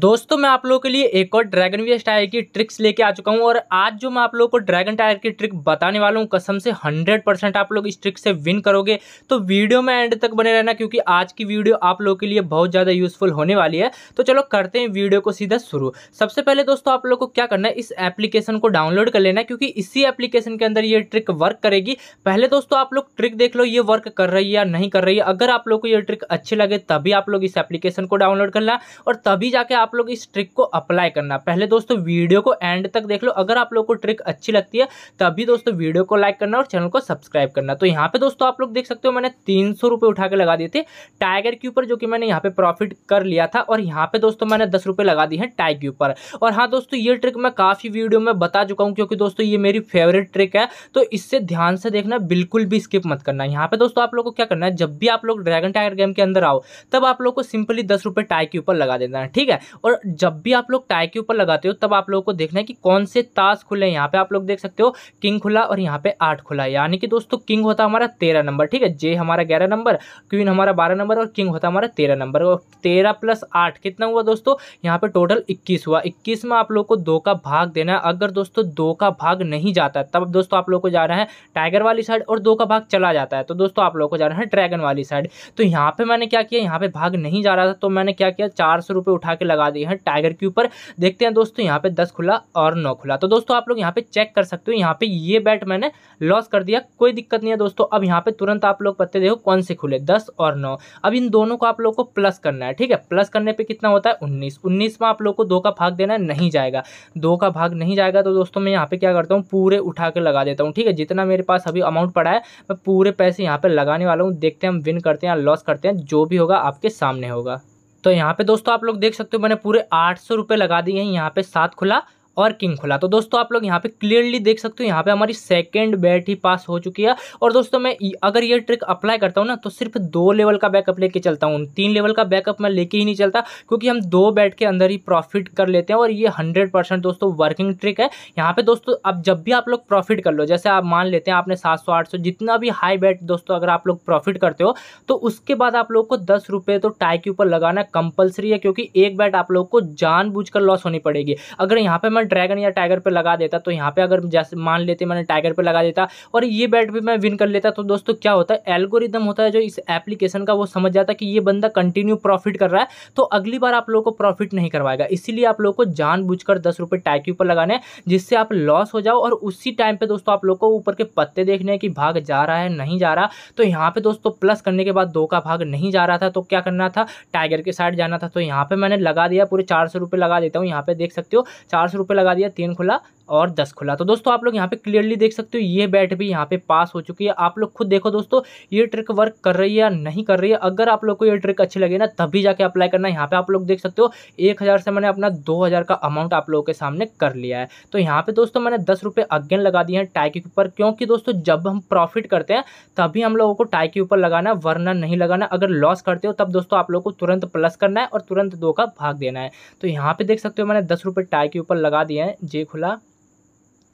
दोस्तों मैं आप लोगों के लिए एक और ड्रैगन वेस्ट टायर की ट्रिक्स लेके आ चुका हूँ और आज जो मैं आप लोगों को ड्रैगन टायर की ट्रिक बताने वाला हूँ कसम से 100 परसेंट आप लोग इस ट्रिक से विन करोगे तो वीडियो में एंड तक बने रहना क्योंकि आज की वीडियो आप लोगों के लिए बहुत ज़्यादा यूजफुल होने वाली है तो चलो करते हैं वीडियो को सीधा शुरू सबसे पहले दोस्तों आप लोग को क्या करना है इस एप्लीकेशन को डाउनलोड कर लेना है क्योंकि इसी एप्लीकेशन के अंदर ये ट्रिक वर्क करेगी पहले दोस्तों आप लोग ट्रिक देख लो ये वर्क कर रही है या नहीं कर रही है अगर आप लोग को ये ट्रिक अच्छी लगे तभी आप लोग इस एप्लीकेशन को डाउनलोड करना और तभी जाके आप लोग इस ट्रिक को अप्लाई करना पहले दोस्तों वीडियो को एंड तक देख लो अगर आप लोग को ट्रिक अच्छी लगती है तभी दोस्तों वीडियो को लाइक करना और चैनल को सब्सक्राइब करना तो यहाँ पे दोस्तों आप लोग देख सकते हो मैंने तीन सौ रुपये उठा के लगा दिए थे टाइगर के ऊपर जो कि मैंने यहाँ पे प्रॉफिट कर लिया था और यहाँ पे दोस्तों मैंने दस रुपये लगा दी है टाइग के ऊपर और हाँ दोस्तों ये ट्रिक मैं काफ़ी वीडियो में बता चुका हूँ क्योंकि दोस्तों ये मेरी फेवरेट ट्रिक है तो इससे ध्यान से देखना बिल्कुल भी स्किप मत करना यहाँ पे दोस्तों आप लोग को क्या करना है जब भी आप लोग ड्रैगन टाइगर गेम के अंदर आओ तब आप लोग को सिंपली दस रुपये टाइग के ऊपर लगा देना है ठीक है और जब भी आप लोग टाई के ऊपर लगाते हो तब आप लोगों को देखना है कि कौन से ताश खुले हैं यहाँ पे आप लोग देख सकते हो किंग खुला और यहाँ पे आठ खुला है यानी कि दोस्तों किंग होता हमारा तेरह नंबर ठीक है जे हमारा ग्यारह नंबर क्वीन हमारा बारह नंबर और किंग होता हमारा तेरह नंबर और तेरह प्लस आठ कितना हुआ दोस्तों यहाँ पे टोटल इक्कीस हुआ इक्कीस में आप लोग को दो का भाग देना है अगर दोस्तों दो का भाग नहीं जाता है तब दोस्तों आप लोग को जाना है टाइगर वाली साइड और दो का भाग चला जाता है तो दोस्तों आप लोग को जाना है ड्रैगन वाली साइड तो यहाँ पे मैंने क्या किया यहाँ पे भाग नहीं जा रहा था तो मैंने क्या किया चार सौ उठा के लगा लगा दी है टाइगर के ऊपर देखते हैं दोस्तों यहाँ पे दस खुला और नौ खुला तो दोस्तों आप लोग यहाँ पे चेक कर सकते हो यहाँ पे ये बैट मैंने लॉस कर दिया कोई दिक्कत नहीं है दोस्तों अब यहाँ पे तुरंत आप लोग पत्ते देखो कौन से खुले दस और नौ अब इन दोनों को आप लोग को प्लस करना है ठीक है प्लस करने पर कितना होता है उन्नीस उन्नीस में आप लोग को दो का भाग देना नहीं जाएगा दो का भाग नहीं जाएगा तो दोस्तों मैं यहाँ पे क्या करता हूँ पूरे उठा के लगा देता हूँ ठीक है जितना मेरे पास अभी अमाउंट पड़ा है मैं पूरे पैसे यहाँ पे लगाने वाला हूँ देखते हैं हम विन करते हैं या लॉस करते हैं जो भी होगा आपके सामने होगा तो यहाँ पे दोस्तों आप लोग देख सकते हो मैंने पूरे आठ सौ रुपये लगा दिए हैं यहाँ पे सात खुला और किंग खुला तो दोस्तों आप लोग यहाँ पे क्लियरली देख सकते हो यहाँ पे हमारी सेकेंड बैट ही पास हो चुकी है और दोस्तों मैं अगर ये ट्रिक अप्लाई करता हूँ ना तो सिर्फ दो लेवल का बैकअप लेके चलता हूँ तीन लेवल का बैकअप मैं लेके ही नहीं चलता क्योंकि हम दो बैट के अंदर ही प्रॉफिट कर लेते हैं और ये हंड्रेड दोस्तों वर्किंग ट्रिक है यहाँ पे दोस्तों अब जब भी आप लोग प्रॉफिट कर लो जैसे आप मान लेते हैं आपने सात सौ जितना भी हाई बैट दोस्तों अगर आप लोग प्रॉफिट करते हो तो उसके बाद आप लोग को दस रुपये तो टाई के ऊपर लगाना कंपल्सरी है क्योंकि एक बैट आप लोग को जान लॉस होनी पड़ेगी अगर यहाँ पे मैं ड्रैगन या टाइगर पर लगा देता तो यहाँ पर अगर जैसे मान लेते मैंने टाइगर पर लगा देता और ये बैट भी मैं विन कर लेता तो दोस्तों क्या होता है एल्गोरिदम होता है जो इस एप्लीकेशन का वो समझ जाता कि ये बंदा कंटिन्यू प्रॉफिट कर रहा है तो अगली बार आप लोगों को प्रॉफिट नहीं करवाएगा इसीलिए आप लोग को जानबूझकर दस रुपये टाइक्यू पर लगाने जिससे आप लॉस हो जाओ और उसी टाइम पे दोस्तों आप लोग को ऊपर के पत्ते देखने की भाग जा रहा है नहीं जा रहा तो यहाँ पे दोस्तों प्लस करने के बाद दो का भाग नहीं जा रहा था तो क्या करना था टाइगर के साइड जाना था तो यहाँ पे मैंने लगा दिया पूरे चार सौ लगा देता हूँ यहाँ पे देख सकते हो चार सौ लगा दिया तीन खुला और दस खुला तो दोस्तों आप लोग यहाँ पे क्लियरली देख सकते हो ये बैट भी यहाँ पे पास हो चुकी है आप लोग खुद देखो दोस्तों ये ट्रिक वर्क कर रही है या नहीं कर रही है अगर आप लोग को ये ट्रिक अच्छी लगे ना तभी जाके अप्लाई करना यहाँ पे आप लोग देख सकते हो एक हज़ार से मैंने अपना दो हज़ार का अमाउंट आप लोगों के सामने कर लिया है तो यहाँ पर दोस्तों मैंने दस रुपये अगेन लगा दिए हैं टाई के ऊपर क्योंकि दोस्तों जब हम प्रॉफिट करते हैं तभी हम लोगों को टाई के ऊपर लगाना है वरना नहीं लगाना अगर लॉस करते हो तब दोस्तों आप लोग को तुरंत प्लस करना है और तुरंत दो का भाग देना है तो यहाँ पर देख सकते हो मैंने दस रुपये टाई के ऊपर लगा दिए हैं जे खुला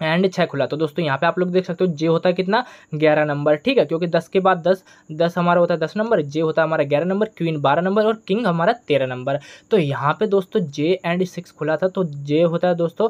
एंड छः खुला तो दोस्तों यहाँ पे आप लोग देख सकते हो जे होता है कितना ग्यारह नंबर ठीक है क्योंकि दस के बाद दस दस हमारा होता है दस नंबर जे होता है हमारा ग्यारह नंबर क्वीन बारह नंबर और किंग हमारा तेरह नंबर तो यहाँ पे दोस्तों जे एंड सिक्स खुला था तो जे होता है दोस्तों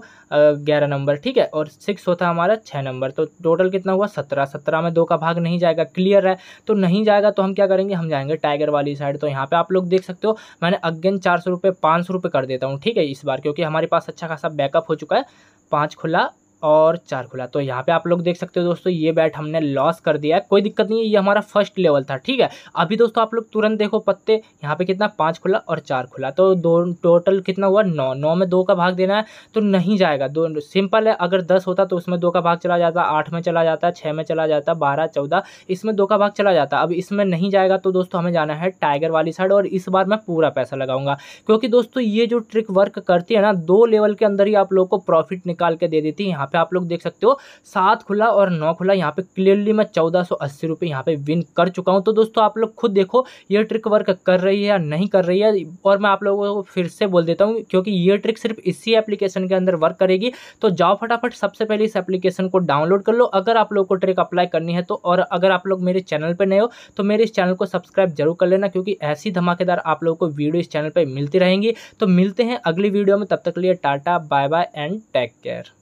ग्यारह नंबर ठीक है और सिक्स होता है हमारा छः नंबर तो टोटल कितना हुआ सत्रह सत्रह में दो का भाग नहीं जाएगा क्लियर है तो नहीं जाएगा तो हम क्या करेंगे हम जाएंगे टाइगर वाली साइड तो यहाँ पर आप लोग देख सकते हो मैंने अगेन चार सौ रुपये पाँच सौ रुपये कर देता हूँ ठीक है इस बार क्योंकि हमारे पास अच्छा खासा बैकअप हो चुका है पाँच खुला और चार खुला तो यहाँ पे आप लोग देख सकते हो दोस्तों ये बैट हमने लॉस कर दिया है कोई दिक्कत नहीं है ये हमारा फर्स्ट लेवल था ठीक है अभी दोस्तों आप लोग तुरंत देखो पत्ते यहाँ पे कितना पाँच खुला और चार खुला तो दो टोटल कितना हुआ नौ नौ में दो का भाग देना है तो नहीं जाएगा दो सिंपल है अगर दस होता तो उसमें दो का भाग चला जाता आठ में चला जाता छः में चला जाता बारह चौदह इसमें दो का भाग चला जाता अब इसमें नहीं जाएगा तो दोस्तों हमें जाना है टाइगर वाली साइड और इस बार मैं पूरा पैसा लगाऊंगा क्योंकि दोस्तों ये जो ट्रिक वर्क करती है ना दो लेवल के अंदर ही आप लोग को प्रॉफिट निकाल के दे देती है यहाँ पे आप लोग देख सकते हो सात खुला और नौ खुला यहाँ पे क्लियरली मैं चौदह सौ अस्सी रुपये यहाँ पे विन कर चुका हूँ तो दोस्तों आप लोग खुद देखो ये ट्रिक वर्क कर रही है या नहीं कर रही है और मैं आप लोगों को फिर से बोल देता हूँ क्योंकि ये ट्रिक सिर्फ इसी एप्लीकेशन के अंदर वर्क करेगी तो जाओ फटाफट सबसे पहले इस एप्लीकेशन को डाउनलोड कर लो अगर आप लोग को ट्रिक अप्लाई करनी है तो और अगर आप लोग मेरे चैनल पर नए हो तो मेरे इस चैनल को सब्सक्राइब जरूर कर लेना क्योंकि ऐसी धमाकेदार आप लोगों को वीडियो इस चैनल पर मिलती रहेंगी तो मिलते हैं अगली वीडियो में तब तक लिए tata bye bye and take care